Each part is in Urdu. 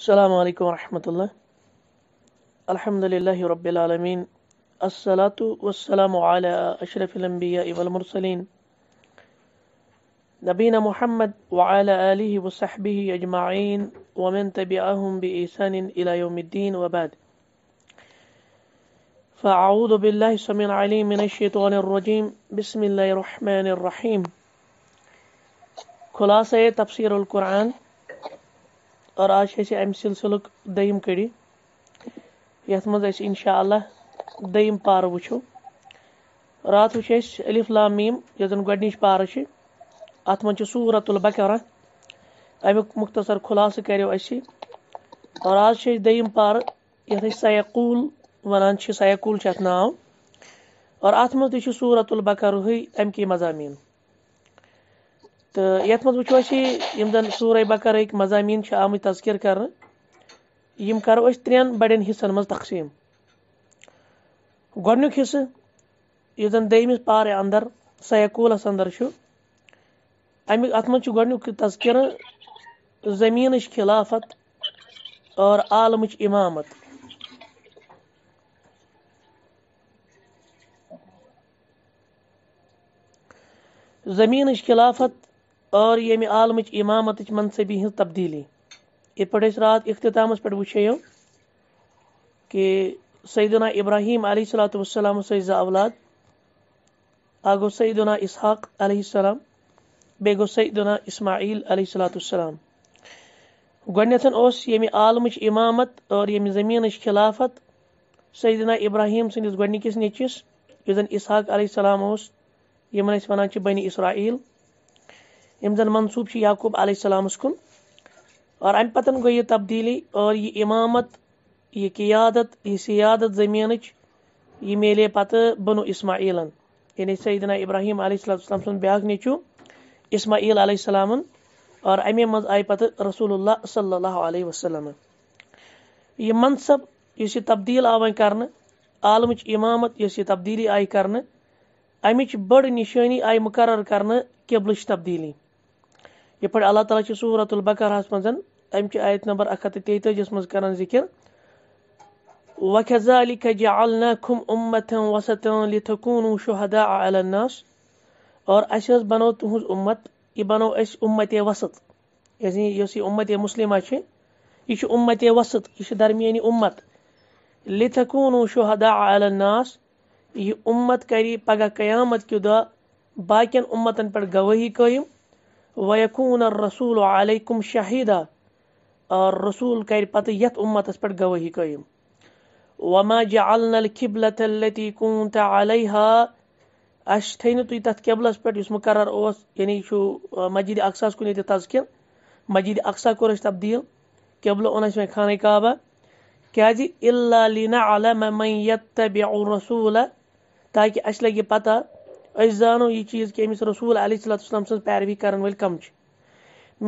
السلام عليكم ورحمة الله الحمد لله رب العالمين الصلاة والسلام على أشرف الأنبياء والمرسلين نبينا محمد وعلى آله وصحبه أجمعين ومن تبعهم بإحسان إلى يوم الدين وبعد فأعوذ بالله السميع العليم من الشيطان الرجيم بسم الله الرحمن الرحيم خلاصة تفسير القرآن اور آج اہ ام سلسلک دم کڑی یت مجھے انشاء اللہ دار وچو اور ات وچلامیم یا گنچ پار مورت سورت را امیک مختصر خلا سہ کرو اسی اور اور آج دار یعنی سیاح کل ون سیاحکول سے ناو اور ات من تورت البق روہی امکی مضامین تو یع مسی صورئی بکریک مضامین آمت تذکر کرو ترن بڑی حصن مقسیم گصہ اس زن دس پار اندر سیاکولس ادر امی ات م گڈنی تذکر زمین خلافت اور عالمچ امامت زمین خلافت اور یمہ عالم امامت منصبی ہز تبدیلی یعنی اِس رات اختتام پہ کہ سیدنا ابراہیم علیہ السلام سے زا اولاد آگو سیدنا اسحاق علیہ السلام گو سیدنا اسماعیل علیہ السلام گوڈنت اوہ عالمچ امامت اور یم زمین خلافت سیدنا انا ابراہیم سندس گونیکس نیچس اسن اسحاق علیہ السلام وان بنی اسرائیل یم زن منصوبہ یعقوب علیہ السلام کن اور ام پتن یہ تبدیلی اور یہ امامت یہ قیادت یہ سیادت زمینچ یہ میلے پتہ بنو اسماعیل یعنی سیدنا ابراہیم علیہ السلام سن بیاکھ نیچو اسماعیل علیہ السلام اور امے آئی پتہ رسول اللہ صلی اللہ علیہ وسلم یہ منصب اس تبدیل آو و عالمچ امامت اس تبدیلی آئی کرنے امی بڑ نشانی آئی مقرر کربلش تبدیلی یہ پہ اللہ تعالیٰ کی صورت البارہس من امر آیت نمبر اکھت تو تیتیس من كرا ذكر وكزاك النكم امت وست ام لتن و شو ہدا عل ناس اور اس بو تہز امت یہ بنو أسۍ امت وسط یعنی یۄس یہِ اس چھِ یہِ چھِ امت وسط یہِ چھِ درمیٲنی لتن و شُہدا ہدا ااس یہ امت كری پگہ قیاامت کے دہ باقین امتن پی گواہی قیم ویکون الرسول علیکم شہیدہ اور رسول کر یعنی پتہ یت امتس پہ گوہی قیم وما جعلنا الكبلة التي كنت عليها اش تھین تو تت قبلس پہ اس مقرر اوس یعنی شو مسجد اقصا کو نیت تذکر مسجد اقصا کو رش تبدیل قبل ان اس میں خانہ کعبہ کیا جی الا علم من يتبع الرسول تاکہ اش پتہ اس زانو یہ چیز کہ امس رسول علیہ صاحم سن پیروی کر ول کمچ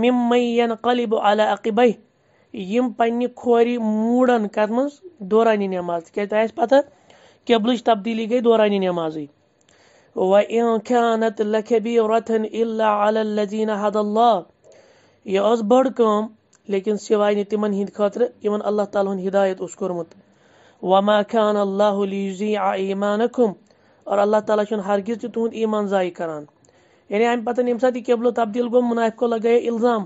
مم مین قلب و علیہ اقبہ پنہ خوری موڑن کر دورانی نماز تیز تی پتہ قبلچ تبدیلی گئی دورانی نمازی و كانت خانت لکھبی علی الذین هدی الله یہ بڑ کام لیکن سوائے سوانہ تم ہند خاطر یون اللہ تعالی ہن ہدایت اس کرمت وما کان الله اللہ ایمانکم اور اللہ تعالیٰ چون ہرگز تی تون ایمان زائی کران یعنی آئیم پتن یمسا تی کبلو تبدیل گو منافق کو لگئے الزام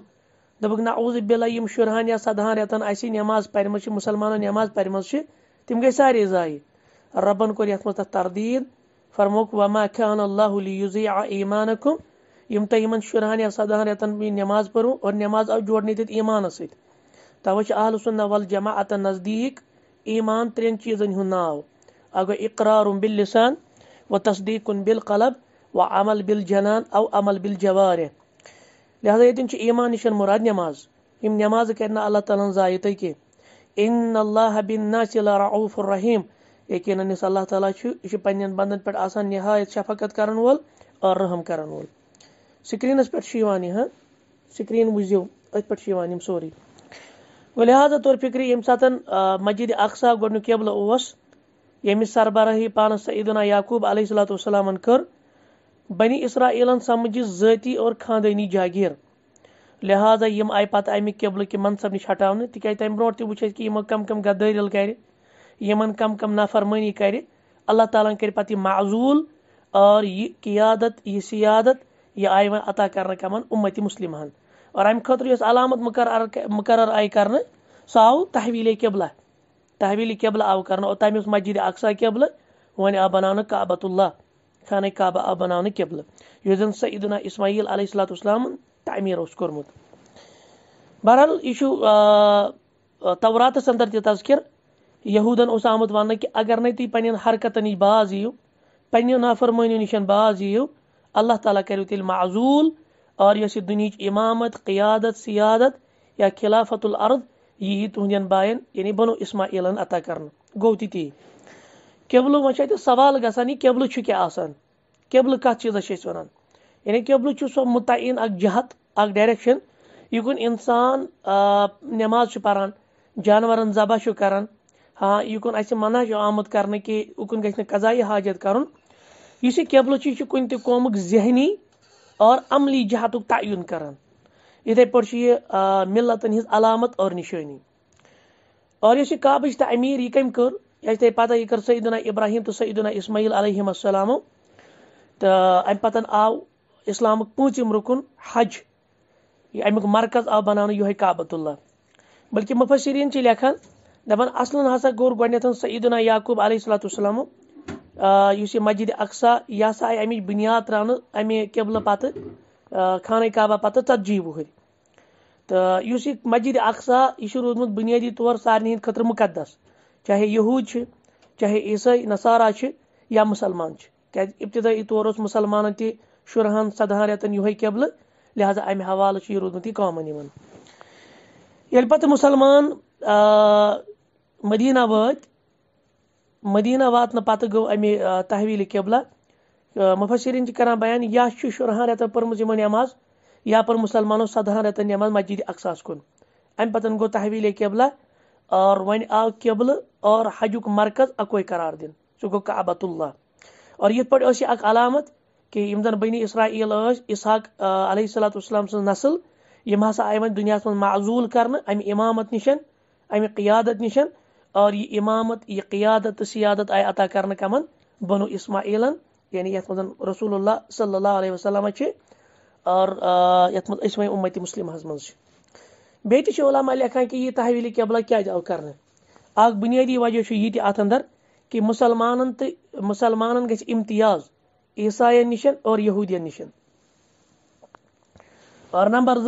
دبک نعوذ باللہ یم شرحان یا صدحان ریتن آئیسی نماز پیرمز چی مسلمان و نماز پیرمز چی تیم گئی ساری زائی ربن کو ریت مستہ تردید فرموک وما کان اللہ لیوزیع ایمانکم یم تا ایمان شرحان یا صدحان ریتن بی نماز پرو اور نماز او جوڑنی تیت ایمان سیت تاوچ آل سنہ والجماعت نزدیک ایمان ترین چیزن ہوناو اگو اقرار باللسان و تصدیق بل قلب و عمل بل جنان عمل بل جوار لہٰا یوں ایمان نشن مراد نماز نماز کرنا اللہ تعالیٰ ضائع کہ ان اللہ بن نا صف الرحیم یقیناً اللہ تعالی آسان نہایت شفقت کرن وول اور رحم کرن وول پہ پی سکرین وزیو ات سوری و لہٰذا طور فکری یم سات مسجد اقصا گوڈنی اوس یمس سربراہی پانس سیدنا یعقوب علیہ السلام کر بنی اسرائیل سمجھ ذاتی اور خاندانی خاندنی جاگیر لہٰذا یہ آئی پتہ امہ قبلہ کہ منصب نش ہٹا تاز تمہ برو تہ وجھ اِس كہ یو کم كم غدریل کر یون کم كم نفرمنی اللہ تعالیٰ کر پتہ یہ معذول اور یہ قیادت یہ سیادت یہ آئی و عطا کرنے کمن امتی مسلمان اور امہ خطر اس علامت مقرر مقرر آر كر سہ تحویل قبلہ تحویل قبل آو کر تمیک مسجد اقسا قبل ون کعبۃ اللہ خانہ کعبہ آو بنا قبل یو زن سیدنا اسماعیل علیہ السلام تعمیر اس کورمت بہرحال یہ توراتس اندر تی تذکر اس آمت ونہ اگر نئی تھی پن حرکت نش باز پنہ نافرمانی نشن باز اللہ تعالیٰ کرو تیل معزول اور اس یہ امامت قیادت سیادت یا خلافت الارض یہ تہندین تہند یعنی بنو اسماعیل عطا کرن گو تی قبل مجھے سوال یہ قبل کیا قبل کت چیز ونان قبل یعنی سو متعین اک جہت اک ڈائریکشن یہ کن انسان نماز پران جانورن ذبح کر ہاں یہ کن اہس منع آمت کرنے کہ اکن گھنہ قزائے حاجت کر قبل یہ کن تہ قومک ذہنی اور عملی جہت تعین کران اتھے یہِ ملتن ہِنٛز علامت اور نِشٲنی اور یہِ یہِ کابٕچ کٔمۍ کٔر یہِ چھِ تۄہہِ پَتہ یہِ کٔر یہ ابراہیم تہٕ سعید اسماعیل علیہ السلامو تہٕ اَمہِ پتن آو اِسلامُک پوٗنٛژِم رُکُن حج یہِ اَمیُک مرکز آو بَناونہٕ کابت اللہ چھِ لیکھان دَپان اَصلَن ہسا کوٚر گونیتھ سعید یاعقوب علیہ وسلامو یُس یہِ مسجِد اقسا یہِ ہسا آیہِ اَمِچ بُنیاد ترٛاونہٕ اَمہِ قبل پَتہٕ خانہ کعبہ پَتہٕ ژَتجی وُہٕرۍ تو اس مسجد اقسا یہ روزمت بنیادی طور سارے ہند خطر مقدس چاہے یہود چاہے عیسائی نصارا یا مسلمان کا ابتدائی طور اس مسلمان تہ شرہ سدہن رتن یہ قبل لہذا امہ حوالہ یہ رودمت یہ کامن کا مسلمان مدینہ وت مدینہ واتنہ پتہ گو امہ تحویل قبلہ مفسرین کران بیان یا شرہن ریتن پورم نماز یا پر مسلمانوں سدہن رتن نماز مسجد اقساس کن پتن گو تحویل قبلہ اور ون آو قبل اور حجک مرکز اکوے قرار دن سہ کعبۃ اللہ اور یہ اک علامت کہ یم زن بنی اسرائیل اسحاق علیہ صلاۃ السلام سن نسل یم ہسا آئی ون دنیا معزول کرنے امہ امامت نشن امہ قیادت نشن اور یہ امامت یہ قیادت سیادت آئی عطا کمن بنو اسماعیل یعنی یت من رسول اللہ صلی اللہ علیہ وسلمہ اور یتھ یہ مس و مسلمہ می ت علامہ لکھان کہ یہ تحویل قبلہ کیا آو کر بنیادی وجہ یہ مسلمان مسلمان گی امتیاز عیسائی نشن اور یہودی نشن اور نمبر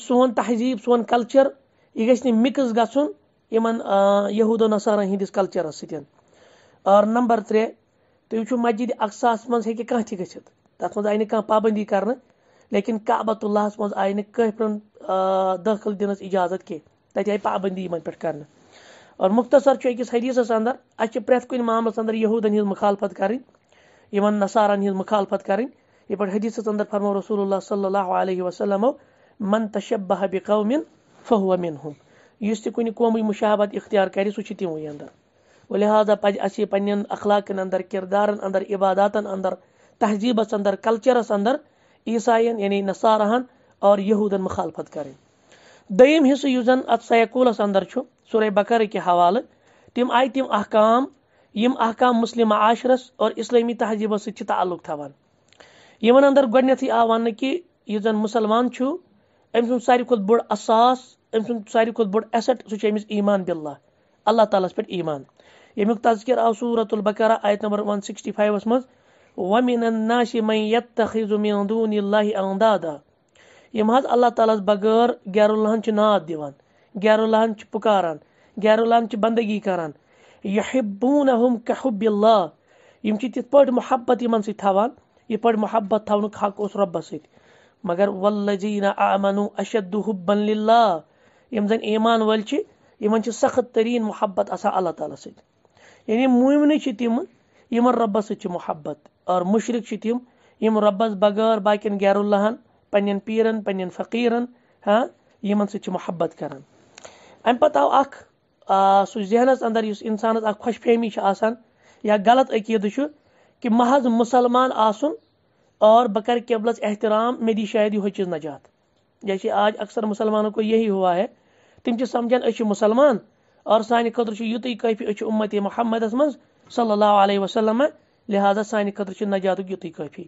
سون تہذیب سون کلچر یہ گی مکس گھن یہود نسار ہندس کلچرس ستین اور نمبر ترے تھی مسجد گٔژھِتھ تَتھ منٛز تک نہٕ کانٛہہ پابندی کَرنہٕ لیکن قعبت اللہ من آئیں پن دخل دنس اجازت کت آئی پابندی ان مختصر اکس حدیثس اندر اچھے پریت کن معاملس اندر یہودن ذی مخالفت کریں ان نسارن مخالفت کریں یہ حدیثس اندر فرمو رسول اللہ صلی اللہ علیہ وسلم من تشبہ بقوم فہو منہم اس منس قومی مشابت اختیار کری سو اندر و لہٰذا پہ اس پن اخلاق اندر کردارن اندر عباداتن اندر تہذیبس اندر کلچرس اندر عیسائین یعنی نصارہن اور یہودن مخالفت کریں دیم حصہ ات اس اندر سورہ بکر کے حوالے تم آئی تم احکام احکام مسلم معاشرس اور اسلمی تعلق سعلق تان اندر گوڈنیت آو و کہ اس مسلمان ام ساری بوڑ اثاس ام سارے کھت بوڑ اسٹ ایمان باللہ اللہ تعالیٰ پیٹ ایمان امیک تذکر آو صورت البکرہ آیت نمبر 165 سکسٹی فائیوس وَمِنَ النَّاسِ مَنْ يَتَّخِذُ مِنْ دُونِ اللَّهِ الدادہ ہم حظ اللہ تعالیس بغٲر غیر اللہن چھِ ناد دِوان غیر اللہن چھِ پُکاران غیر اللہن چھِ بندگی کران کحب اللہ یِم چھِ تِتھ پٲٹھۍ محبت یِمن سۭتۍ تھاوان یِتھ پٲٹھۍ محبت تھاونُک حق اوس ربس سۭتۍ مگر امن و اشد للہ اللہ زن یِمن چھِ سخت ترنین محبت آسان اللہ تعالیٰ سۭتۍ یعنی چھِ موون یِمن یہ سۭتۍ چھِ محبت اور مشرق تم یم ربس بغیر باقین غیر اللہ پن پیرن پن فقیرن ہاں ست محبت کرو سو ذہنس اندر اس انسانس اخبار خوش فہمی یا غلط عقیدہ کہ محض مسلمان آسن اور بکر بہ احترام می دی شاید یہ ہوچیز نجات جیسے آج اکثر مسلمانوں کو یہی ہوا ہے تم سے سمجھن اچھ مسلمان اور سان خطرچ کافی اچھ امت محمد محمدس صلی اللہ علیہ وسلمہ لہٰذا نجاتُک یُتُے کٲفی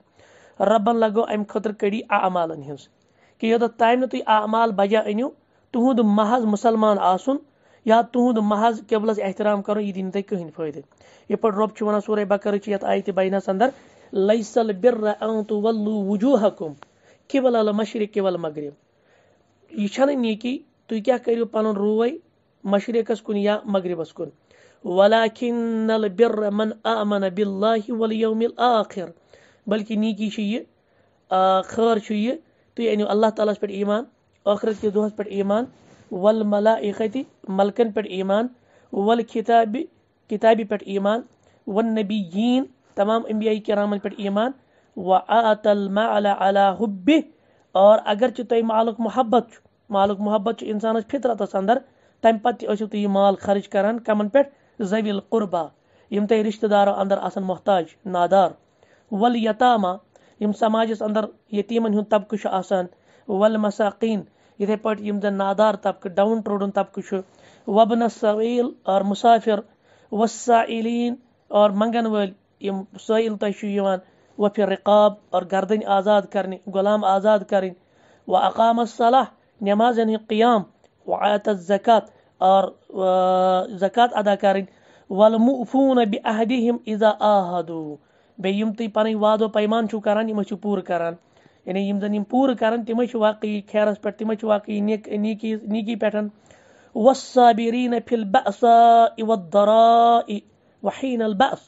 رۄبَن ربن اَمہِ خٲطرٕ کٔڑی کڑی آ کہِ یوٚتَتھ تام نہٕ تُہۍ اعمال بجا أنِو تُہُنٛد محض مسلمان آسُن یا تُہُنٛد محض قبلس احترام کرو دوں تھی کہ فائدہ یہ پہلے رب سورے بقرچ آت بینس اندر وجوہ مشرقرب یہ چھ تحری پن روع مشرقس یا مغربس کن ولیکن البر من آمن باللہ والیوم الآخر بلکہ نیکی چھئی خور چھئی تو یعنی اللہ تعالیٰ پر ایمان آخرت کے دوہت پر ایمان والملائقت ملکن پر ایمان والکتاب کتاب پر ایمان والنبیین تمام انبیاء کرام پر ایمان وعات المعلا على حب اور اگر چھو تو یہ معلق محبت چھو معلق محبت چھو انسان اس پھترہ تو سندر تم پتی اچھو تو مال خرج کرن کمن پر ایمان زویل قربا یم تمہیں رشتہ دارو اندر آسن محتاج نادار ول یتامہ یم سماجس اندر یتیمن طبقہ آسان ول مساکین اتھے زن نادار طبقہ ڈاؤن ٹروڈن طبقہ وبن سویل اور مسافر وسائلین اور منگن ول ساحیل وفی رقاب اور گردن آزاد کرنے غلام آزاد اقام الصلاح نمازن یعنی قیام و آیت الزکات और زکات ادا کَرٕنۍ وَلمُفوٗنَ بِعہدِہِم اِذا آہدوٗ بیٚیہِ یِم تُہۍ وادو پیمان چو کَران یِمَے چو پوٗرٕ کَران یعنی یِم زَن یِم پوٗرٕ کَران تِمَے چو واقعی خیرَس پر تِمَے چو واقعی نیک نیکی نیکی پٮ۪ٹھ وَسابریٖنَ فِل بَسا اِوَدرا وحیٖن البَس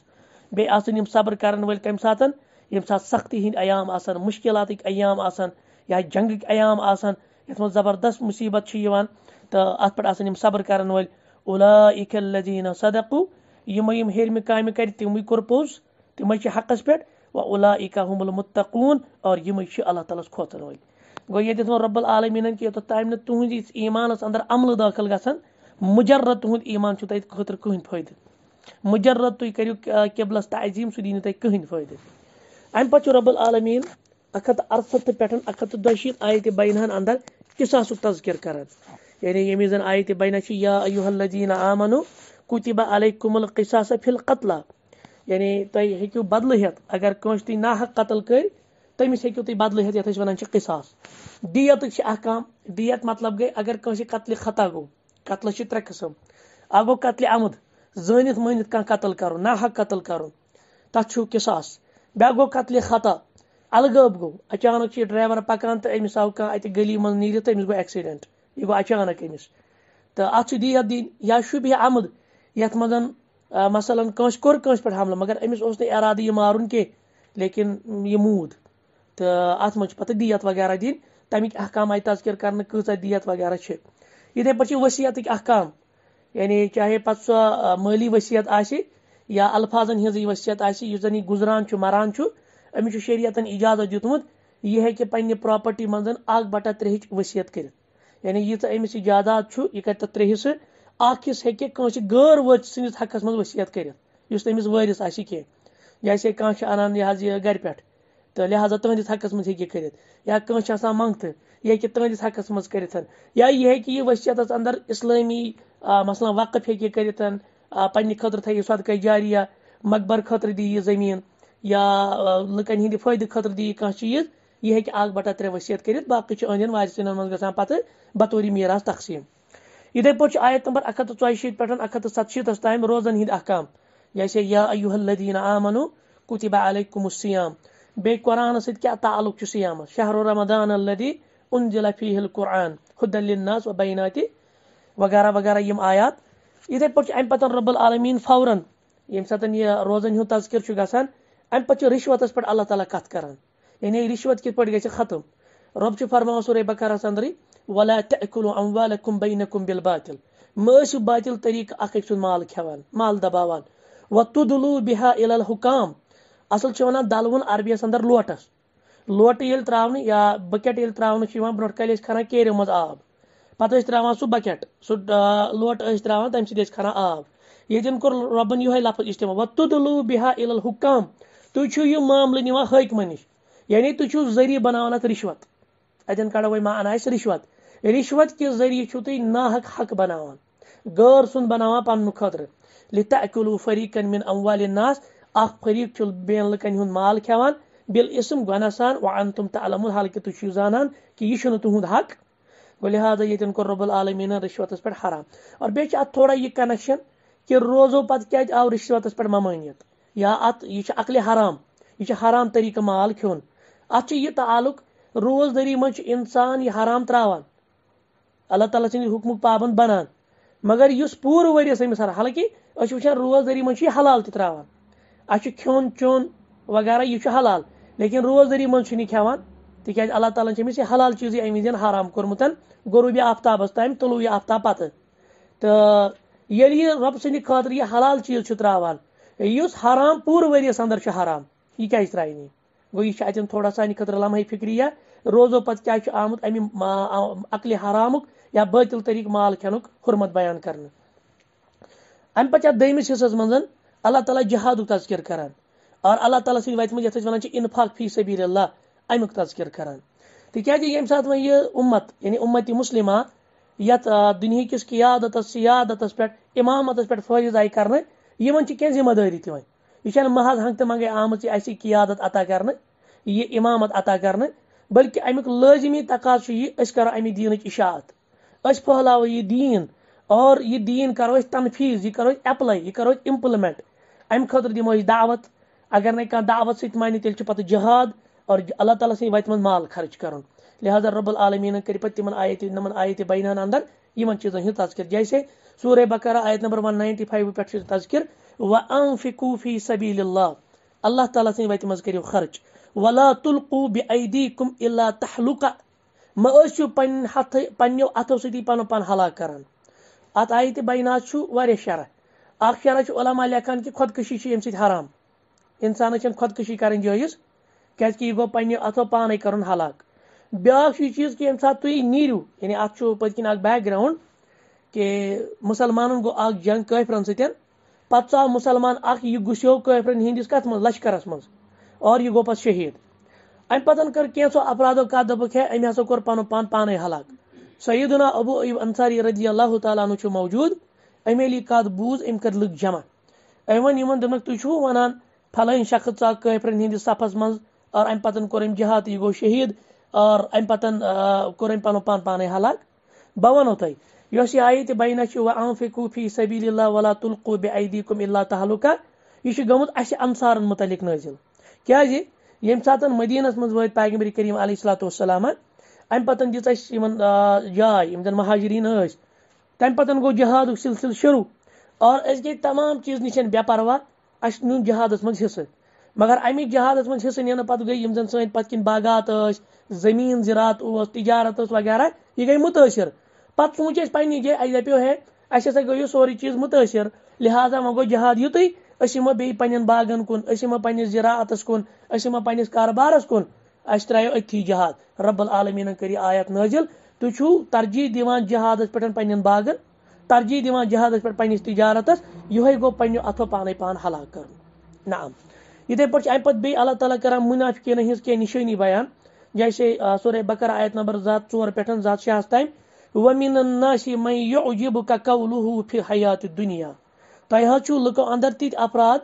بیٚیہِ آسَن یِم صبر کَرَن وٲلۍ کَمہِ ساتن ییٚمہِ سات سختی ہِنٛدۍ ایام آسَن مُشکِلاتٕکۍ ایام آسَن یا جنٛگٕکۍ ایام آسَن یَتھ زبردست زبردَس مُصیٖبت چھِ یِوان تو ات پہ آ صبر کرانے اولاخل لذینہ صدقو یم ہیرم کام کرم کم حقس پہ و اولا حم المتقون اور ہم اللہ تعالی کھوچان ول گو یس رب العالمینہ تہذیس ایمانس اندر عمل داخل گانا مجرد تہد امان تاین فائدہ مجرد تھی کرو قبلس تزیم سہ دین تک کہیں فائدہ امہ پب العالمین اکھت ارست پہ دیت آیت بینہ اندر کساس تذکر کر یعنی یعنی زن آئی تینہچ یادینہ آمنو کوتبہ علیہ القصاص قساسا پھل یعنی یعنی تحریک ہدل ہاتھ اگر کنس تھی نا حق قتل کرمس ہدل ہاتھ و قساس ڈیتک اخہ کام ڈیت مطلب گئی اگر کنس قتل خطہ گو قتلس ترے قسم اگ گتل عمد زنت منتھ کھل قتل کرو نا حق قتل کرو قصاص بیا گو قتل خطا الغب گو اچانک یہ ڈریور پکانے تو امس آو گلی من نیرت گو ایڈینٹ یہ گو اچانک امس تو ات اتی دین یا شبہ آمد یت مز مثلا کنس پہ حملہ مگر امس نے ارادہ یہ مارن لیکن یہ مود تو ات مجھ پتہ دیت وغیرہ دین تمک احکام آئی تذکر کرنے کرتہ دیت وغیرہ یہ پہ وصیت احکام یعنی چاہے پتہ سو مالی یا الفاظن ہندی وصیت آسی یہ گزران چھ مران چھ امس شریعتن اجازت دیتمت یہ کہ پن پراپرٹی من اگ بٹا ترہچ وصیت کرت یعنی یتہ امس یہ جاداد یہ کرے حصہ اخصہ کہ غر و سندس حقس مذیت کرتس وین جیسے کان یہ گھر پہ تہس حقس مند ہی کرتیا کنسان منگت یہ ہندس حقس منتھ یا یہ ہسیت اندر اسلمی مثلاً وقف ہرتن پنہ خطر تی صدقہ جاریہ مقبر خطر زمین یا لکن ہند فائدہ خاطر دہی چیز یہ ہٹہ أنٛدٮ۪ن وسیع منٛز گژھان پتہٕ گسان پتہ تقسیٖم میراس تقسیم چھُ آیت نمبر شیٖتھ پٮ۪ٹھ اکھ اکتھ تہٕ ستشس تام ہِنٛدۍ احکام جیسے یا اہل لدی آمنو آنو کتبا علیہ کمس سیام بے قرآن سیا تعلق سیاام شہر الرحمدان اللی عن ذیل فیح القران و بیناتی وغیرہ وغیرہ یہ چھِ اَمہِ پتہٕ رب العالمین فوراً ییٚمہِ ساتہٕ یہ روزن ہند تذکر چھُ رِشوتس رشوت اللہ تعالیٰ کھت کران یعنی رشوت کی کت پاس ختم رب سے فرما ولا کرانا ادر وم بالباطل مش باطل طریق اخ سن مال کھوان مال دباوان وتلو بها الی الحکام اصل چھ دلون عربی سندر لوٹس لوٹ یل تراون یا بکٹ یل تراون چھ یوان ترج کالی کھانا کیریو مز آب پتہ اس تراون سو بکٹ سو لوٹ اس تراون تم سھان آب کور ربن یوہے لفظ اشتمال وتلو بحھا ال الحکام یہ معاملہ معامل نکمہ نش یعنی تو چھو ذریعہ بناوانا تا رشوت ایتن کارا وی ما ہے سا رشوت رشوت کی ذریعہ چھو تی ناحق حق بناوان گر سن بناوان پان نکھاتر لیتا اکلو فریقن من اموال الناس اخ فریق چل بین لکن ہون مال کھاوان بیل اسم گوانسان وانتم تعلمون حال کی تو چھو زانان کی یہ شنو تو حق ولہذا یہ تن کو رب العالمین رشوت اس پر حرام اور بیچ آت تھوڑا یہ کنکشن کی روزو پت کیج آو رشوت اس پر ممانیت یا آت یہ چھ اقل حرام یہ چھ حرام طریقہ مال کھون اتھ ات یہ تعلق روزدری مجھ انسان یہ حرام تراوان اللہ تعالیٰ سند حکم پابند بنان مگر اس پور ورس امس حالانکہ اس وچان روزدری مجھ یہ حلال تہ تراوان اس کھیون چون وغیرہ یہ حلال لیکن روزدری مجھ نہیں کھیوان تک اللہ تعالیٰ امس یہ حلال چیزیں امہ وزین حرام کورمت غروبی آفتابس تام طلوع آفتاب پتہ تو ییٚلہِ یہِ رۄبہٕ سٕنٛدِ خٲطرٕ یہِ حلال چیٖز چھُ ترٛاوان یُس حرام پوٗرٕ ؤریَس اَنٛدر چھُ حرام یہِ کیٛازِ ترٛایہِ نہٕ گو یہ اتا سان یعنی خط لمح فریہ روز پتہ کیامت ام عقل حرامک یا باطل طریک مال بیان کن حرمتانہ پتمس حصس مزا اللہ تعالی جہاد کران اور اللہ تعالیٰ سی وطمہ انفاق فی صبی اللہ امی تذکر كران تاز یم سات و امت یعنی امتی مسلم آ یت دنہ کس کیادت کیادت پہ امامت پی فوض آئی کرنے سے کی ذمہ داری وی یعنی یہ محاذ ہنگت منگے آمت اس قیادت عطا کر یہ امامت عطا کر بلکہ امی لازمی تقاض یہ کرو امی دینک اشاعت اس اہلو یہ دین اور یہ دین کرو تنفیز یہ کرو اپلائی یہ کرو امپلمنٹ ام امپلینٹ اس دعوت اگر نئی کعوت سانے تیل پتہ جہاد اور اللہ تعالیٰ تعالی من مال خرچ کرن لہٰذا رب العالمین کر آیت بینان اندر ان چیز تذکر جیسے سورہ بکرہ آیت نمبر 195 نائنٹی فائیو پہ تذکر و عم فو فی سبیلہ اللہ تعالی ست مو خرچ و لاتو بدی کم اللہ تہلقہ مہو پتو سنو پان ہلاک کران ات آئی تین واقعہ شرح اخ شرح علامہ لکھا کہ خوککشی کی ام س حرام امسانہ چم خدی کریں جائز کی یہ گو پنو اتو پانے کر حلاق بیاا چیز کہ یم سات تھی نیرو یعنی اتھ پت بیک گراؤنڈ كہ مسلمان گو اخ جنگ قیفرن ستن پتہ ژاو مسلمان اکھ یہ گسیو کٲفرن ہندس کت من لشکرس من اور یہ گو پت شہید ام پتن کر کینچو اپرادو کا دبک ہے ام ہسا کور پن پان پانے ہلاک سیدنا ابو ایب انصاری رضی اللہ تعالیٰ عنہ چھ موجود ام علی کت بوز ام کر لک جمع ام ون یمن دمک تُہۍ چھُو وَنان فلٲنۍ شخص ژاو کٲفرن ہِنٛدِس صفس منٛز اور اَمہِ پتہٕ کوٚر أمۍ جہاد یہِ گوٚو شہیٖد اور اَمہِ پتہٕ کوٚر أمۍ پنُن پان پانے ہلاک بہٕ وَنو تۄہہِ یوس یہ آیت بینا چھ و انفقو فی سبیل اللہ ولا تلقوا بایدیکم الا تہلکہ یہ چھ گمت اس انصارن متعلق نازل کیاز یم ساتن مدینس مز وات پیغمبر کریم علیہ الصلوۃ والسلام ام پتن دژ اس یمن جاے یم زن مہاجرین ٲسۍ تم پتن گو جہادک سلسلہ شروع اور اس گئی تمام چیز نشن بے پروا اس نیو جہادس مز حصہ مگر امی جہادس مز حصہ نینہ پتہ گئی یم زن سین پتکن باغات ٲسۍ زمین زراعت اوس تجارت اوس وغیرہ یہ گئی متاثر پتہ سوچ اِس پن جائے ہے دے اسا گئی سوری چیز متاثر لہٰذا ویو جہاز بی پنن باغن کنو پتہ پنس کاربار کن اس ترائی اتھی جہاد رب العالمین کری آیت نازل تو چھو ترجیح دیوان جہادس پہ پنن باغن ترجیح دیوان جہاز پہ پس تجارت یہ پنو اتھو پانے پان حلاک کرا اتھائی پہ اللہ تعالیٰ کران منافقینہ ہن کی نشانی بیان جیسے سورہ بہ آیت نمبر زہات ورن زائ ومنس میوبہ حیات لُکو تہو تِتھۍ تفراد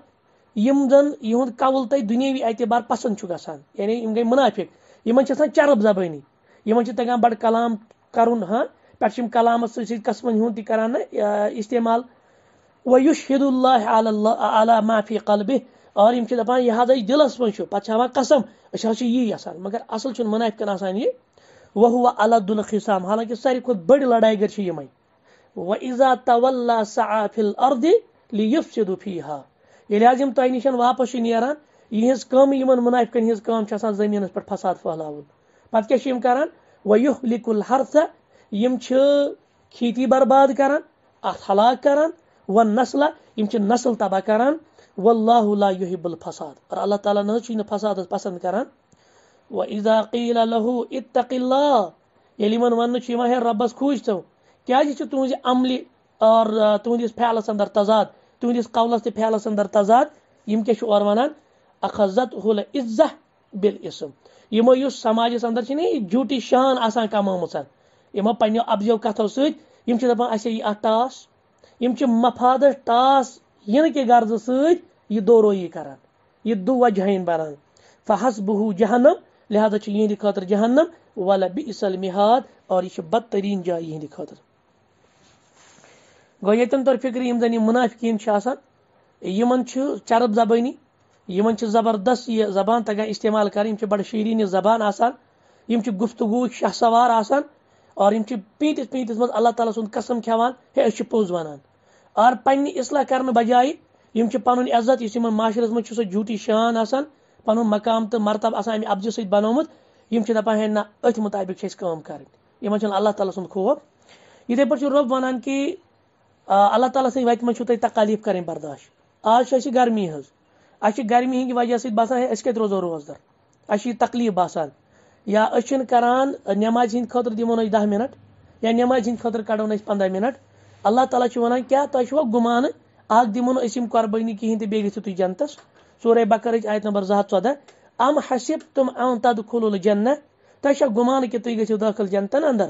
یِم زَن یِہُنٛد قول تۄہہِ دُنیٲوی اعتبار پسند گژھان یعنی گئی منافق ان چرب زبانی تگہ بَڑٕ کلام کَرُن ہاں پہ کلامس سسمن استعمال و یوش حد اللہ عالہ معافی قلبہِ اور دِلَس منٛز چھُ پَتہٕ چھِ ہاوان قسم یی یَژھان مگر اَصٕل چھُنہٕ منافق آسان یہِ وهو على دون خصام حالانکہ ساری کو بڑی لڑائی گر چھ یمے واذا تولى سعى في الارض ليفسد فيها یعنی اجم تو نشن واپس نیران یہس کم یمن منافقن ہز کم شاسان آسان زمین پر فساد پھلاون پتہ کیا شیم کران ويهلك الحرث یم چھ کھیتی برباد کران اخ ہلاک کران والنسل یم چھ نسل تباہ کران والله لا يحب الفساد اور اللہ تعالی نہ چھ فساد پسند کران وَإِذَا قِيلَ لَهُ اِتَّقِ اللَّهُ یہ یعنی لیمان وانو چیما ہے رب اس خوش تو کیا جی چھو تونجی عملی اور تونجی اس پھیلس اندر تزاد تونجی اس قول اس پھیلس اندر تزاد یم کے شعور وانا اخذتہ لئزہ بالاسم یہ مو یو سماج اس اندر چھنے جوٹی شان آسان کا مامو سن یہ مو پانیو اب جو کتھو سوچ یم چھو دبان ایسے یہ اٹاس یم چھو مفاد اٹاس ین کے گرز سوچ یہ دو روئی کرن یہ دو وجہین بران فحسبہو جہنم لہذا چھ یہ خاطر جہنم والا بئس مہاد اور یہ بدترین جائے یہ خاطر گو یتن طور فکر ہم زن منافقین چرب زبانی زبردست یہ زبان تگہ اتعمال کری بڑ یہ زبان آسان آج گفتگو شاہ سوار آسان اور آج پیتس پیتس مز اللہ تعالیٰ سن قسم ہے کس پوز ونان اور پہ اصلاح کرنے بجائے پن عزت اس معاشرہ مجھ سو جھوٹی شان آسان پن مقام تو مرتب آسان امہ افزہ سی دپان ہے نا اتھی مطابق کریں یہ اللہ تعالیٰ سن خوف یہ رب ونان کہ اللہ تعالی ست مو تک تکالیف کریں برداشت آج اس گرمی حضر گرمی ہند وجہ سب باسانے کت روزو روزدر تکلیف باسان یا اچھن کران نماز ہند خاطر دونوں دہ منٹ یا نماز ہند خطر کڑوہ پندہ منٹ اللہ تعالیٰ ونان گمان اخ دن قربانی کہین تو بیو جنتس ثورے بقرچ آیت نمبر زدہ ام حسب تم ام تدل جنت تہ گمانہ کہ تحریک گھو دل جنتن اندر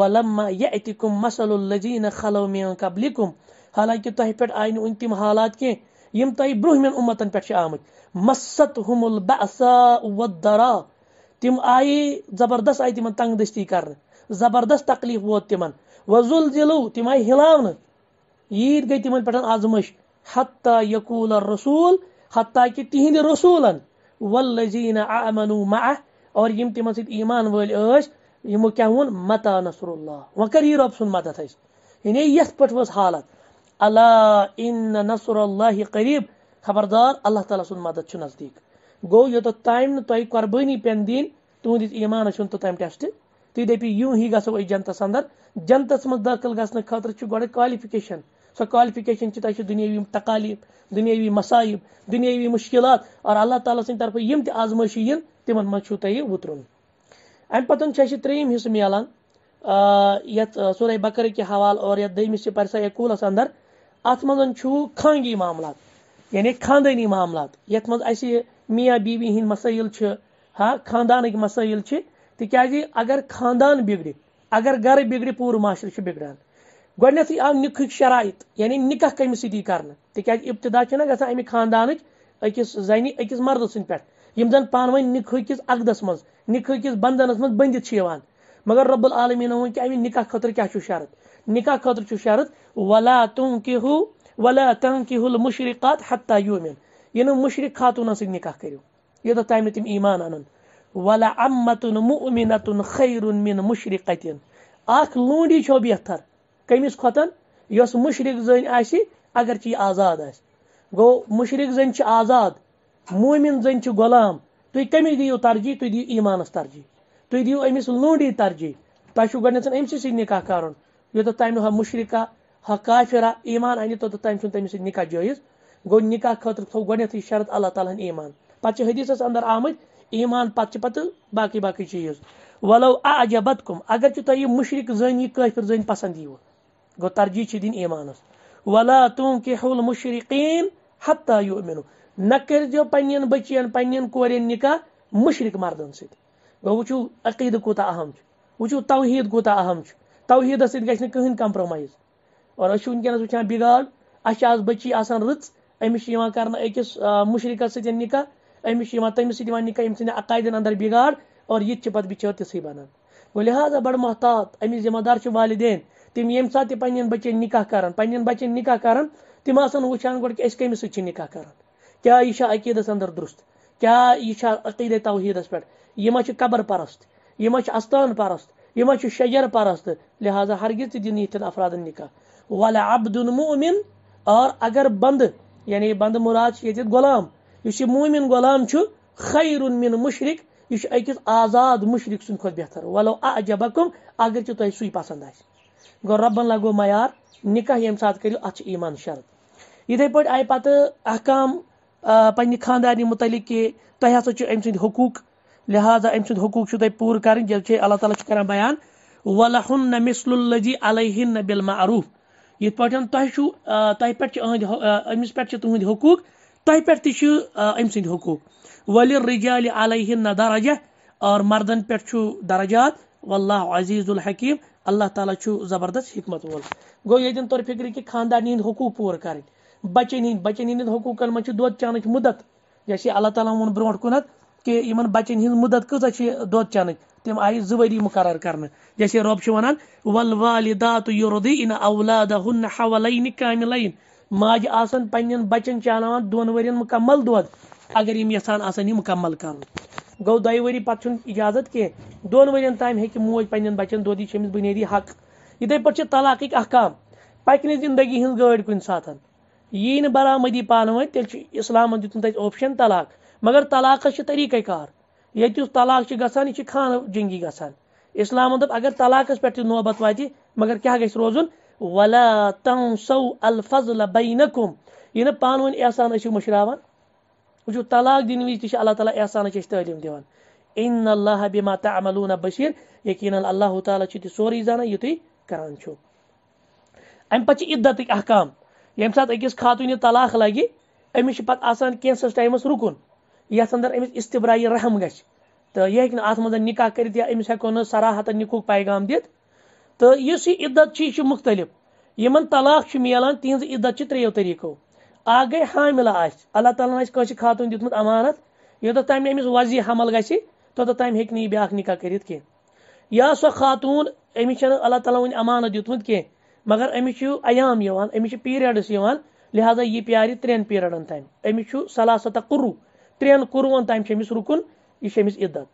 ولما یہ اتم مسل الزینہ خلو مین قبل کُم حالانکہ تہوی آئی نیو تم حالات کی برومین امتن پہ آمت مسد حمل البا و درا تم آئی زبردست آئی تم تنگ دستی کرنے زبردست تکلیف ووت تم وزول ذلو تم آئی ہلو عید گی تم پہ آزمش حتہ یقولر رسول کہ تہند رسول ول لذینہ امن مہ اور تمہ سک ایمان ول یمو یہ ون متا نصر اللہ یہ رب سن مدد اس یعنی پٹ وس حالت اللہ ان نصر اللہ قریب خبردار اللہ تعالی سن مدد نزدیک گو تائم نو قربانی پہ دن ایمان ایمانس تائم ٹیسٹ تھی دبیو یوں ہی گسو جنتس ادر جنتس من داخل گسنے خاطر گوڑے کالفکیشن سو کالفکیشن کی تہوی کی دنوی تقالیب دنیاوی مسائب دنیوی مشکلات اور اللہ تعالیٰ تعالی سرفم ین تم مجھے تہ وتر ام پتن تریم حصہ ملان یت سورہ بکر کوہ اور دمس پرسہ قولس اندر ات منچو خانگی معاملات یعنی خاندنی معاملات یت مجھ اس میاں بیوی ہند مسائل ہ ہاں خاندانک مسائل تک اگر خاندان بگڑ اگر گر بگڑ پور معاشرہ بگڑان گۄڈٕنیٚتھٕے آو نِکہٕکۍ شرایط یعنی نِکاح کٔمہِ سۭتی کرنہٕ تِکیازِ ابتدا چھِنہ گژھان اَمہِ خاندانٕچ أکِس زَنہِ أکِس مردٕ سٕنٛدۍ پٮ۪ٹھ یِم زَن پانہٕ ؤنۍ نِکہٕ کِس عقدَس منٛز نِکہٕ کِس بنٛدھنَس منٛز بٔنٛدِتھ چھِ یِوان مگر رب العالمیٖن ووٚن کہِ اَمہِ نِکاح خٲطرٕ کیٛاہ چھُ شرط نِکاح خٲطرٕ چھُ شرط ولا تُم کہِ ہُہ ولا تم کہِ ہُہ مُشرقات حتہ یوٗمِن یہِ نہٕ مُشرق خاتوٗنَن سۭتۍ نِکاح کٔرِو یوٚتَتھ تام نہٕ تِم ایٖمان اَنَن ولا امتُن مُمِنتُن خیرُن مِن مُشرقتِن اَکھ لوٗنڈی چھو بہتر کمس کتن یس مشرق زن اگرچہ یہ آزاد آ گو مشرق زنچ آزاد مومن زنچام تھی کمی درجی تیو ایمانس ترجیح تیو امس لونڈی ترجیح تۄہہِ أمۍ سٕے سۭتۍ تم سی سکاح کر مشرقہ ہا کافرہ ایمان تام چھُنہٕ تٔمِس سۭتۍ نِکاح جٲیِز گوٚو نِکاح خٲطرٕ تھوٚو گھت شرط اللہ تعالیٰ ہن ایمان پتہ حدیثس اندر آمت ایمان چھِ پَتہٕ باقٕے باقٕے چیٖز وَلو آ اگر تۄہہِ یہِ مُشرِق زٔنۍ یہِ زن زٔنۍ پَسنٛد ہو گو ترجیح چھ دین ایمان ولہ تم کے ہو مشری قین ہفتہ نرزی پنین بچین پنین کورین نکاح مشرق مردن ستو و عقیدہ کوتہ اہم ووہید کوتہ اہم طوحید ستمین کمپرومائز اور بگاڑ اچھا آج بچی رکس مشرق ستاح تمس نکاح یمس عقائد اندر بگاڑ او یہ بچ تیس بنان گو لہذا بڑ محتاط امس ذمہ دار والدین تم یم سات پن بچے نکاح کر پن نکاح کر تمہارا وچان گہ اس نکاح کر عقید اندر درست کیا یہ عقیدہ توہیدس پہ یہ قبر پست یہ ما پستہ شجر پارست لہذا ہرگز تن افراد نکاح وبد مومن اور اگر بند یعنی بند مراد یھت غلام یہ مومن غلام خیر من مشرق یہ مشرق سند خود بہتر ولو آ ایج بکم اگرچہ تھی سی پسند آہ گو ربن لگو میار نکاح یم سات کرو ات شرط اتھے پٲٹھۍ آیہِ پتہ احکام پنہ خاندانہ متعلق أمۍ تہوق لہذا چھُو تۄہہِ حقوق کَرٕنۍ پور چھِ اللہ تعالیٰ بیان ون نہ مِسل الجی علیہ نہ چھِ یو حقوٗق تۄہہِ پٮ۪ٹھ تہِ حقوق أمۍ سٕنٛدۍ حقوٗق ولہِ رِجالہِ ہند نہ درجہ اور مردن درجات واللہ عزیز الحکیم اللہ تعالیٰ زبردست حکمت وول گو وقت طور فکر کہ خاندان ہند حقوق پور کر بچن ہند بچن ہند حقوق دود چانچ مدت جیسے اللہ تعالیٰ وون برو کنت کہ ان بچن ہند مدت دود چانچ تم آئی ضرور مقرر كر جیسے رب سے وا و دا تو یہ رودی نول نو لہی کام لین ماجہ آن بچن چان د مکمل در یسان یہ مکمل کرن گو یَن تام ہیٚکہِ موج ورین ہوج دۄد یہِ چھِ أمِس بُنیٲدی حق پٲٹھۍ چھِ طلاقٕکۍ احکام پکنہ زندگی کُنہِ ساتہٕ یی نہٕ یہ پانہٕ ؤنۍ تیٚلہِ چھُ اسلام دیُتمُت تیس اوپشن طلاق مگر چھِ طریقہ کار ییٚتہِ یُس طلاق چھِ گژھان یہِ چھِ خانہٕ جنگی گژھان اسلام دوٚپ اگر پٮ۪ٹھ تہِ نوبت واتہِ مگر کیٛاہ گژھِ روزُن کیا سو الفضل بینکُم یہِ نہٕ پانہٕ ؤنۍ احسان ٲسِو مٔشراوان وجو طلاق دن وز تش اللہ تعالیٰ احسانچ تعلیم دان اللہ بماء املونہ بشیر یقینا اللہ تعالیٰ توری زان یہ ترانو امہ پتہ عبت احکام یم سات اکس خاتون طلاق لگہ امس پہ آسان کیسس ٹائمس رکن یت ادر امس اصطبرائے رحم گژھِ تہٕ یہِ ہیٚکہِ نہٕ اَتھ منٛز نِکاح کٔرِتھ یا أمِس گ نہٕ ہک نا پیغام دِتھ تہٕ یُس یہِ عِدت چھِ یہِ چھِ سے یِمن طلاق چھُ مِلان تِہنٛز عِدت چھِ تريو طٔریٖقو اکھ گئی حاملہ آس اللہ تعالیٰ ہن خاتون امانت یوتھ تام امس واضح حمل گژھِ توت تام ہیٚکہِ نہٕ یہِ بیٛاکھ نِکاح کٔرِتھ کینٛہہ یا سۄ خاتوٗن أمِس چھَنہٕ اللہ تعالیٰ وٕنہِ امانت دیُتمُت کینٛہہ مگر أمِس أمِس چھُ یِوان یِوان چھِ یہِ پیارِ ترٛٮ۪ن امس تام أمِس چھُ پیار ترن ترٛٮ۪ن کُروَن تام ستح أمِس رُکُن یہِ تانس أمِس عِدت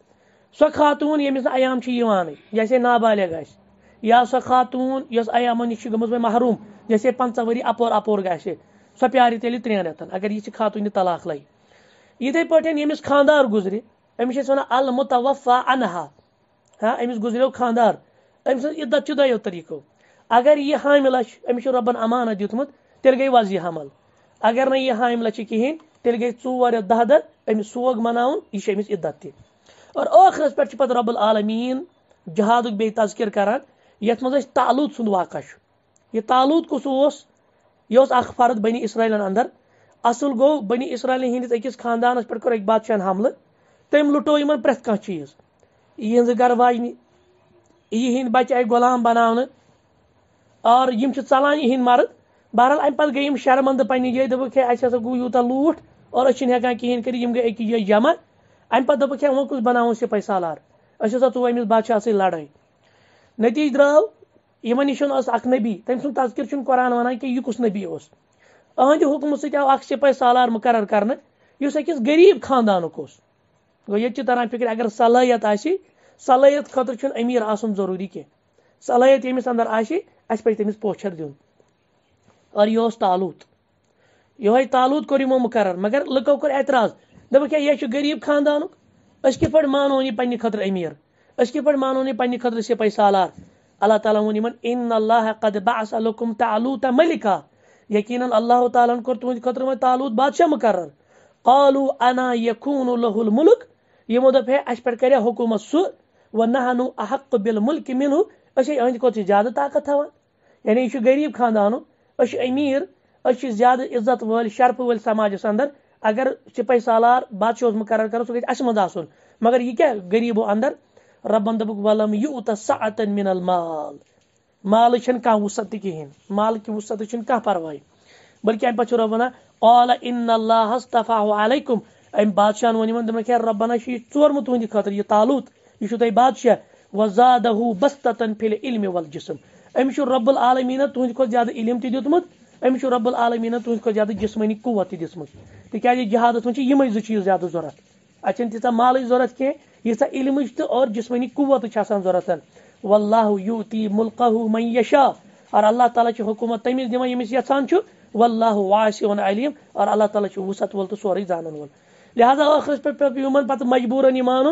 سۄ خاتوٗن ییٚمِس نہٕ عیام یِوانٕے جیسے نابالغ آسہِ یا سۄ خاتوٗن یۄس سو نِش چھِ گٔمٕژ وۄنۍ محروٗم جیسے پنٛژاہ ؤری اَپور اَپور گژھِ سو پیاری تیلی ترین رتن اگر یہ خاتون طلاق لئی یتھے پٹھن یمس خاندار گزری امس اس ونان المتوفا انہا ہاں امس گزریو خاندار امس عدت چھ دیو طریقو اگر یہ حامل امس ربن امانت دیتمت تیل گئی وزی حمل اگر نہ یہ حاملہ چھ کہین تیل گئی ژور دہ دہ امس سوگ مناون یہ چھ امس عدت تہ اور ٲخرس پٮ۪ٹھ چھِ پتہ رب العالمیٖن جہادُک بیٚیہِ تذکر کران یتھ منٛز أسۍ تالوٗد سُنٛد واقع چھُ یہِ تالوٗد کُس اوس یہ اس فرد بنی اسرائیل اندر اصل گو بنی اسرائیل ہندس اکس خاندان پہ بادشاہ حملہ تم ان پریت کان چیز یہ گھر واجن یہ بچہ آئی غلام بنانے اور یم چلان یہ مرد بہرحال امہ پہ گئی شرمند پنہ جائیں دے اہا گو یوتا لوٹ اور اسین کر گئی اکی جائیں جمع امت دبک وس بن سائی سالار ابا اچھا تو امس بادشاہ سن لڑائی نتیجہ درو ایمانی شون اس اک نبی تم سن تذکر چون قرآن وانا کہ یہ کس نبی اس اہن جو حکم سے تیاو اکس چپائی سالار مقرر کرنا یہ اس اکیس گریب خاندان کو اس گو یہ چی طرح اگر صلاحیت آشی صلاحیت خطر چون امیر آسن ضروری کے صلاحیت یہ میس اندر آشی اس پر پوچھر دیون اور یہ اس تعلوت یہ ہے تعلوت کو ریمو مقرر مگر لکو کر اعتراض دبا کیا یہ چو گریب خاندان کو اس کے مانون مانونی پنی خطر امیر اس کے پر مانون پنی خطر سے پائی سالار اللہ تعالیٰ ان اللہ قد بعث لکم تعلوت ملکا یقینا اللہ تعالیٰ کہد خطر تعلوت بادشاہ مقرر قالو انا یکون الملک یہ خون ہے لہل پر کریا حکومت سہ وہ ہنو حق بال ملک منہو اسہ کچھ زیادہ طاقت تھوان یعنی یہ غریب خاندانو خاندانوں امیر زیادہ عزت ول شرف ول سماج اندر اگر سپہ سالار بادشاہ مقرر کرو اس مند آسن مگر یہ کیا غریبو اندر ربن دلم یہ اوتہ سا اطن منل مال مال کہ وسط تہین مالکہ وسط پوائے بلکہ امہ اعلی انہس طفاح علیکم ام چھُ یہِ ژورمُت رب خٲطرٕ یہِ تالوٗت یہِ چھُو تۄہہِ بادشاہ ہوٗ بستتن ہو علمہِ وَل جِسم أمِس چھُ امر رب العالمین کھۄتہٕ زیادٕ علم تہِ دیُتمُت أمِس چھُ تیتم رب العالمین کھۄتہٕ زیادٕ جِسمٲنی قوت تہِ دِژمٕژ منٛز چھِ زٕ چیٖز زیادٕ زیادہ اَتہِ اتنی تیٖژاہ مالٕچ ضرورت کی ییٖژاہ علمٕچ تہٕ اور جسمانی قوت سے ضرورت وو تی ملکہ میہ شاہ اور اللہ تعالیٰ چھِ حکوٗمت تٔمِس دِوان ییٚمِس یَژھان چھُ یسان واسیہ علم اور اللہ تعالیٰ چھُ وسط وول تہٕ سورُے زانن وول لہٰذا غرق پہ پہ مجبوراً مان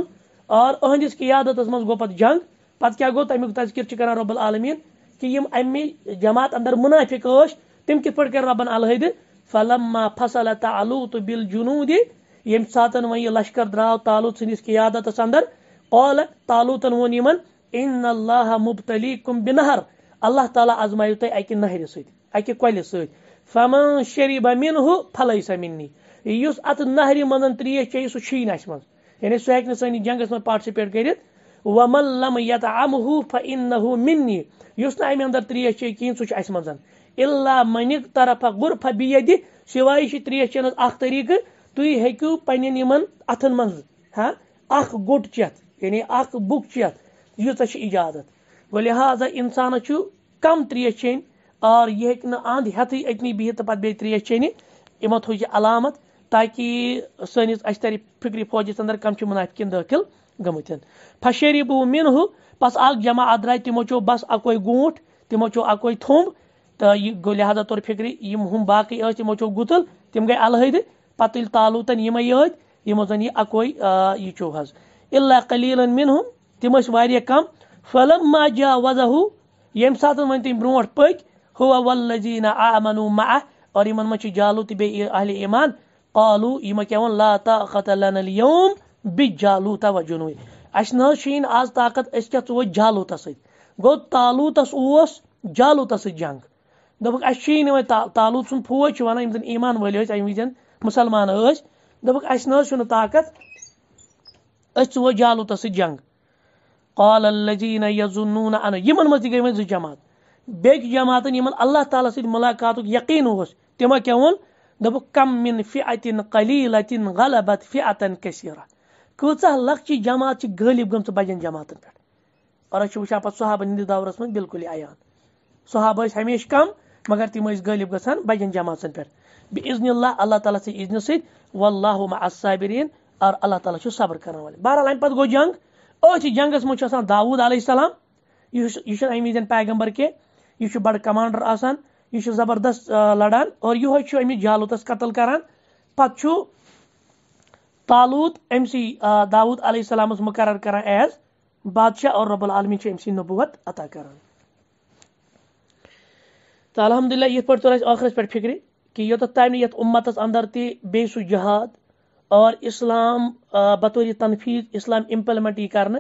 اورس قیادت من گت جنگ پتہ کیا گو تمیک تذکر کران رۄب العالمیٖن کہِ یِم اَمہِ جماعت مُنافِق ٲسۍ تِم کِتھ پٲٹھۍ کٔرۍ الد علحدٕ فلما فصل تعلوٗ تہٕ بِل بال یم سات ون یہ لشکر درو تالوت قیادتس اندر قلہ تالوتن وون اِن اللہ مبتلی کم بنر اللہ تعالیٰ آزماو تک نہ سی اک کلے سمان شریفہ من ہو پھل سا منی اس ات نہری مزا تریش چی سی نس س جنگس مارٹسپیٹ کر وم یا انہ منی اسدر تریش چی کہین سن الہ منک طرفہ سِوایہِ چھِ ترٛیش چٮ۪نَس اکھ طٔریٖقہٕ تھی ہوں پین اتن ہاں اخ گوٹ چیت یعنی اخ بک چیت یتہ چجازت گو لہٰذا انسانس کم تریش چین اور یہ ہک اند ہتھ اتنی بہت پہ بیش تھو یہ علامت تاکہ سنس تر فکری فوجی ادر کمافقین داخل گمت پھشیری بو من ہو بس اگ جمع ادرائے تمو چو بس اکوئی گونٹ تمو چو اکوے تھوم تو یہ گو لہذا تور فکری ہم باقی تمو چو گتل تم گئی الحید پتہ تیل تالوطن ید ان اکوئی یہ چوح تِم ٲسۍ واریاہ کَم فلم ما جا وضحو یم سات و تم برو پک ہو و لذینہ ا منو مہ اور ان جالوت بہل امان کالو یہ جالوٗتا وطا اَسہِ نہ حظ چھُ نا آز طاقت أسۍ سۭتۍ سۭتۍ گوٚو اوس جنٛگ دوٚپُکھ اَسہِ چھُ یی نہٕ وۄنۍ ستو سُنٛد فوج چھُ وَنان یِم زَن تالو وٲلۍ ٲسۍ اَمہِ وِزِ مسلمان یس دس نہ طاقت جالوتس جنگ ات جالوت سنگ قالہ لذینہ یزونونہ این من جماعت وی زماعت بیما اللہ تعالی سلاقات یقین تمہ دم کم اتن قلیل اتن غلبت فہ اتن قصیرت کتاہ لکچہ جماعت غالب گمین جماعتن پور واقع پہ صحابن ہند دور من بالکل عیا صحاب كس ہمیشہ کم مگر تمغ غلب گھان بماعتن پہ بإذن الله الله تعالى سيئذن سيد والله مع الصابرين اور الله تعالى شو صبر كرنا والي بارا لين پت گو جنگ او چه جنگ اسمو چه سان داود علیه السلام یو شو ایمی زن پیغمبر کے یو شو بڑ کمانڈر آسان یو شو زبردست لڑان اور یو شو ایمی جالو تس قتل کران پت چو تالوت ایم سی داود علیه السلام اس مقرر کران ایز بادشاہ اور رب العالمین چھ ایم سی نبوت عطا کران تو الحمدللہ یہ پر تو رہا ہے آخر اس پر فکری کہ یوتتھ تام نت امتس اندر تی بی سہ جہاد اور اسلام بطور تنفی اسلام امپلمنٹ ی کرنے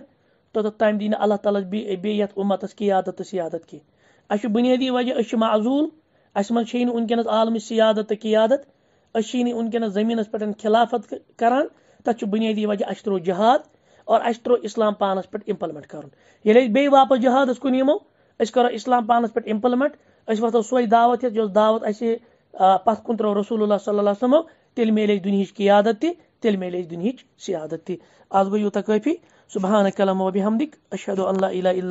توت تام دیں اللہ تعالی امتس قیادت سیادت کی بنیادی وجہ اس معذول اس منچی ورنس سیادت سیاادت قیادت اسچی ونکس زمین پہن خلافت کران تس بدی وجہ اِس ترو جہاد اور اہس ترو یعنی اس پانس پہ امپلینٹ کری بی واپس جہادس کن اس کرو اسلام پانس امپلمنٹ اس اتو سوئی دعوت یس یو دعوت اس پتھ کن ترو رسول اللہ صلی اللہ علیہ تیٚلہِ میلہِ اَسہِ دُنہِچ قیادت تہِ تیٚلہِ میلہِ اَسہِ دُنہِچ سیادت تہِ آز گوٚو یوٗتاہ کٲفی قفی کلم القلم وبیاحمد اشد و اللہ